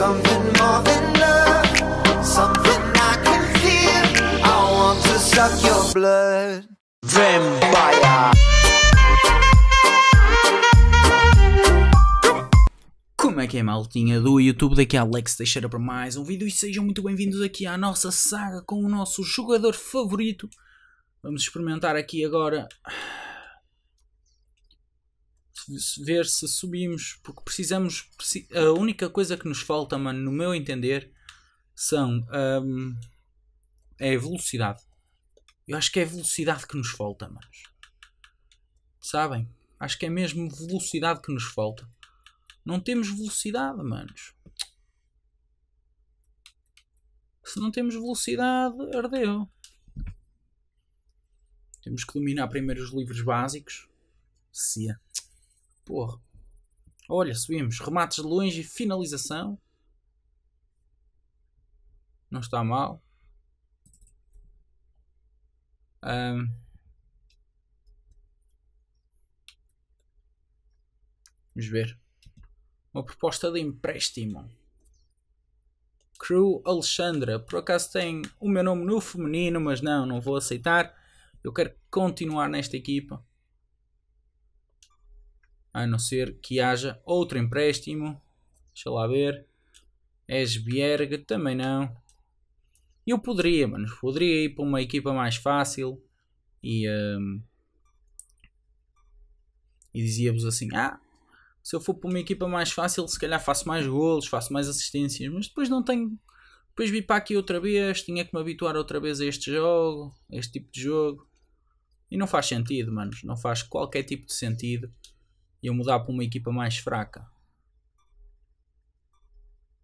Something more than love Something I can feel I want to suck your blood Vampire Como é que é, maltinha do YouTube? Daqui é Alex Teixeira para mais um vídeo e sejam muito bem-vindos aqui à nossa saga com o nosso jogador favorito. Vamos experimentar aqui agora ver se subimos, porque precisamos. A única coisa que nos falta, mano, no meu entender, são. Um, é a velocidade. Eu acho que é a velocidade que nos falta, manos. Sabem? Acho que é mesmo velocidade que nos falta. Não temos velocidade, manos. Se não temos velocidade, ardeu. Temos que dominar primeiro os livros básicos. Cia. Porra. Olha, subimos. Remates de longe e finalização. Não está mal. Um. Vamos ver. Uma proposta de empréstimo. Crew Alexandra. Por acaso tem o meu nome no feminino, mas não, não vou aceitar. Eu quero continuar nesta equipa a não ser que haja outro empréstimo. Deixa lá ver. Esbjerg também não. Eu poderia, mano, poderia ir para uma equipa mais fácil e, um, e dizia-vos assim: Ah, se eu for para uma equipa mais fácil, se calhar faço mais golos, faço mais assistências, mas depois não tenho. Depois vi para aqui outra vez, tinha que me habituar outra vez a este jogo, a este tipo de jogo. E não faz sentido, manos. Não faz qualquer tipo de sentido e eu mudar para uma equipa mais fraca?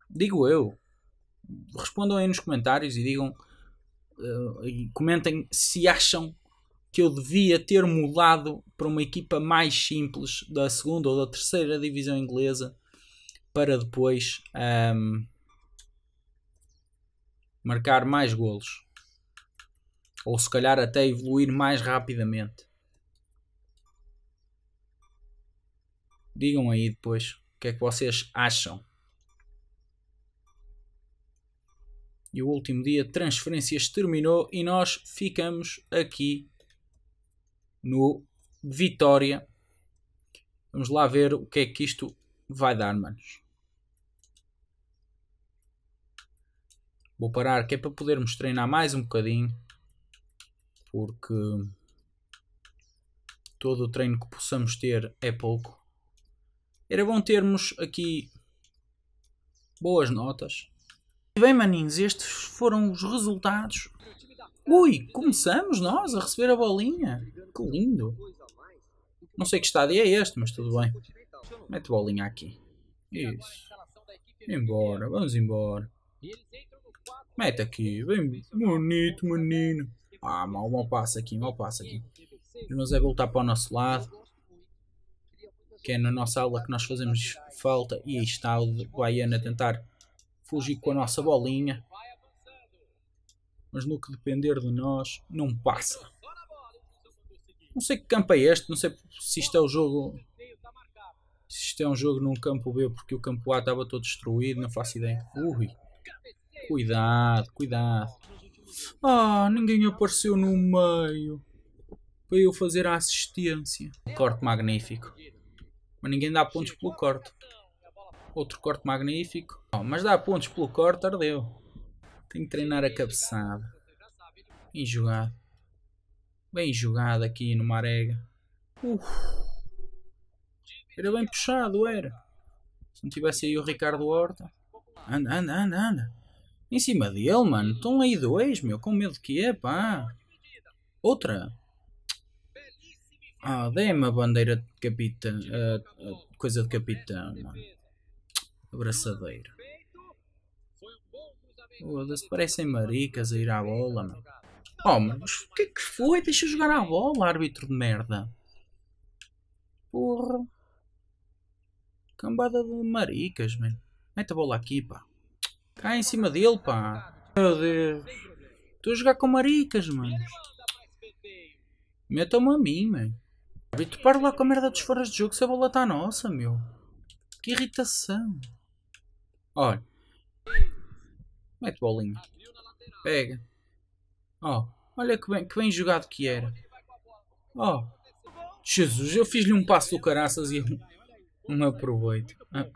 Digo eu. Respondam aí nos comentários e digam. Uh, e comentem se acham que eu devia ter mudado para uma equipa mais simples da segunda ou da terceira divisão inglesa para depois um, ehm, marcar mais golos ou se calhar até evoluir mais rapidamente. Digam aí depois o que é que vocês acham. E o último dia de transferências terminou e nós ficamos aqui no Vitória. Vamos lá ver o que é que isto vai dar, manos. Vou parar que é para podermos treinar mais um bocadinho. Porque todo o treino que possamos ter é pouco. Era bom termos aqui boas notas. E bem, maninhos, estes foram os resultados. Ui, começamos nós a receber a bolinha. Que lindo. Não sei que estádio é este, mas tudo bem. Mete bolinha aqui. Isso. Embora, vamos embora. Mete aqui, bem bonito, menino. Ah, mal, mal passa aqui, mal passa aqui. Mas é voltar para o nosso lado que é na nossa aula que nós fazemos falta e aí está o Guaiana a tentar fugir com a nossa bolinha. Mas no que depender de nós, não passa. Não sei que campo é este, não sei se isto é o jogo. Se isto é um jogo num campo B porque o campo A estava todo destruído, não faço ideia. Ui. Cuidado, cuidado. Ah, ninguém apareceu no meio para eu fazer a assistência. Corte magnífico. Mas ninguém dá pontos pelo corte. Outro corte magnífico. Oh, mas dá pontos pelo corte, ardeu. Tem que treinar a cabeçada. Bem jogado. Bem jogado aqui no Marega. Uf. Era bem puxado, era. Se não tivesse aí o Ricardo Horta. Anda, anda, anda, anda. Em cima dele, mano. Estão aí dois, meu. Com medo que é, pá. Outra. Ah, dei me a bandeira de capitão. A, a coisa de capitão, mano. Abraçadeira. Foda-se, parecem maricas a ir à bola, mano. Oh, mas o que é que foi? Deixa jogar à bola, árbitro de merda. Porra. Cambada de maricas, mano. Mete a bola aqui, pá. Cai em cima dele, pá. Meu Deus. Estou a jogar com maricas, mano. Metam-me a mim, mano. Tu para lá com a merda dos foras de jogo se a bola está nossa, meu. Que irritação. Olha. Mete bolinha. Pega. Oh, olha que bem, que bem jogado que era. Oh. Jesus, eu fiz-lhe um passo do caraças e eu não aproveito. Ah.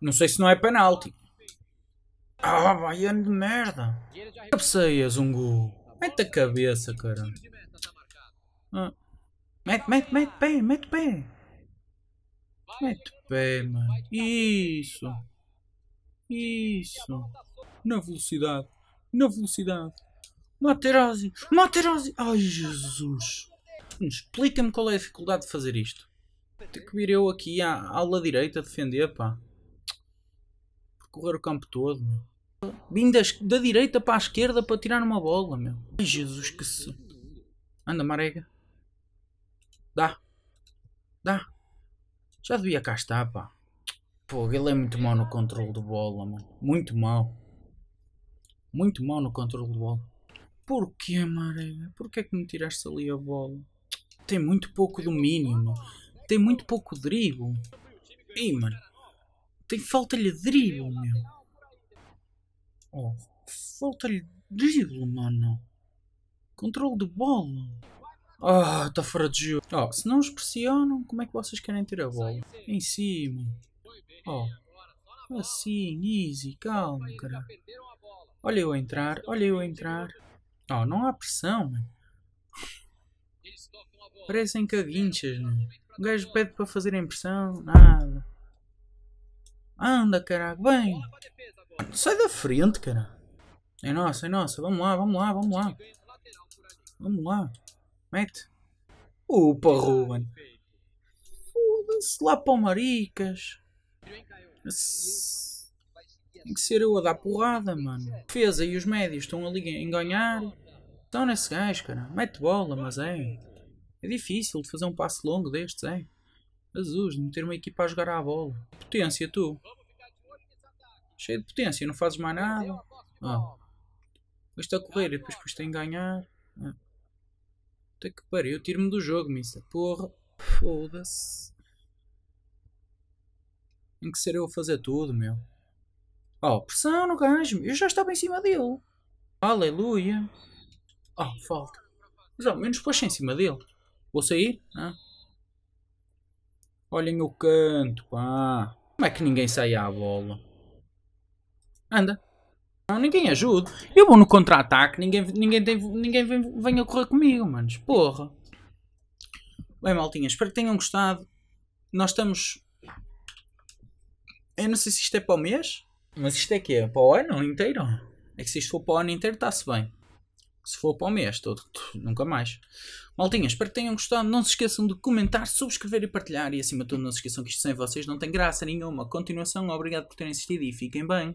Não sei se não é penalti. Ah, baiano de merda. Cabeceias, um gol. Mete a cabeça, cara. Ah. Mete, mete, mete pé, mete pé. Mete pé, mano. Isso. Isso. Na velocidade. Na velocidade. Materazzi. Materazzi. Ai, Jesus. Hum, explica-me qual é a dificuldade de fazer isto. Tenho que vir eu aqui à ala direita a defender, pá. Percorrer o campo todo, meu. Vim da, da direita para a esquerda para tirar uma bola, meu. Ai, Jesus, que se... Anda, marega. Dá. Dá. Já devia cá estar, pá. Pô, ele é muito mau no controle de bola, mano. Muito mau. Muito mau no controle de bola. Porquê, Marega? Porquê é que me tiraste ali a bola? Tem muito pouco domínio, mano. Tem muito pouco drible. Ei, mano. Tem falta-lhe drible, meu. Oh, falta-lhe drible, mano. Controle de bola. Ah, está fora de jogo. Oh, se não os pressionam, como é que vocês querem ter a bola? Em cima. Oh. Assim, easy, calma, cara. Olha eu entrar, olha eu entrar. Oh, não há pressão, mano. Parecem caguinchas, mano. O gajo pede para fazer impressão, nada. Anda, caraca, vem. Sai da frente, cara. É nossa, é nossa. Vamos lá, vamos lá, vamos lá. Vamos lá. Mete. upa, Ruben. Foda-se lá para o Maricas. Tem que ser eu a dar porrada, mano. Defesa e os médios estão ali a enganhar. Estão nesse gajo, cara. Mete bola, mas é. É difícil de fazer um passo longo destes, é. Jesus, de meter uma equipa a jogar à bola. Potência, tu. Cheio de potência, não fazes mais nada. Ah. Pus-te a correr e depois pus-te a enganhar. Ah. Puta que pariu, tiro-me do jogo, missa. Porra, foda-se. Tem que ser eu a fazer tudo, meu. Oh, pressão no gajo, eu já estava em cima dele. Aleluia. Oh, falta. Mas ao menos puxa em cima dele. Vou sair? Ah. Olhem o canto, pá. Como é que ninguém sai à bola? Anda ninguém ajuda. Eu vou no contra-ataque, ninguém, ninguém, tem, ninguém vem, vem a correr comigo, manos. Porra. Bem, maltinha, espero que tenham gostado. Nós estamos. Eu não sei se isto é para o mês, mas isto é que é para o ano inteiro. É que se isto for para o ano inteiro, está-se bem. Se for para o mês todo, nunca mais. Maltinha, espero que tenham gostado. Não se esqueçam de comentar, subscrever e partilhar. E acima de tudo, não se esqueçam que isto sem vocês não tem graça nenhuma. Continuação, obrigado por terem assistido e fiquem bem.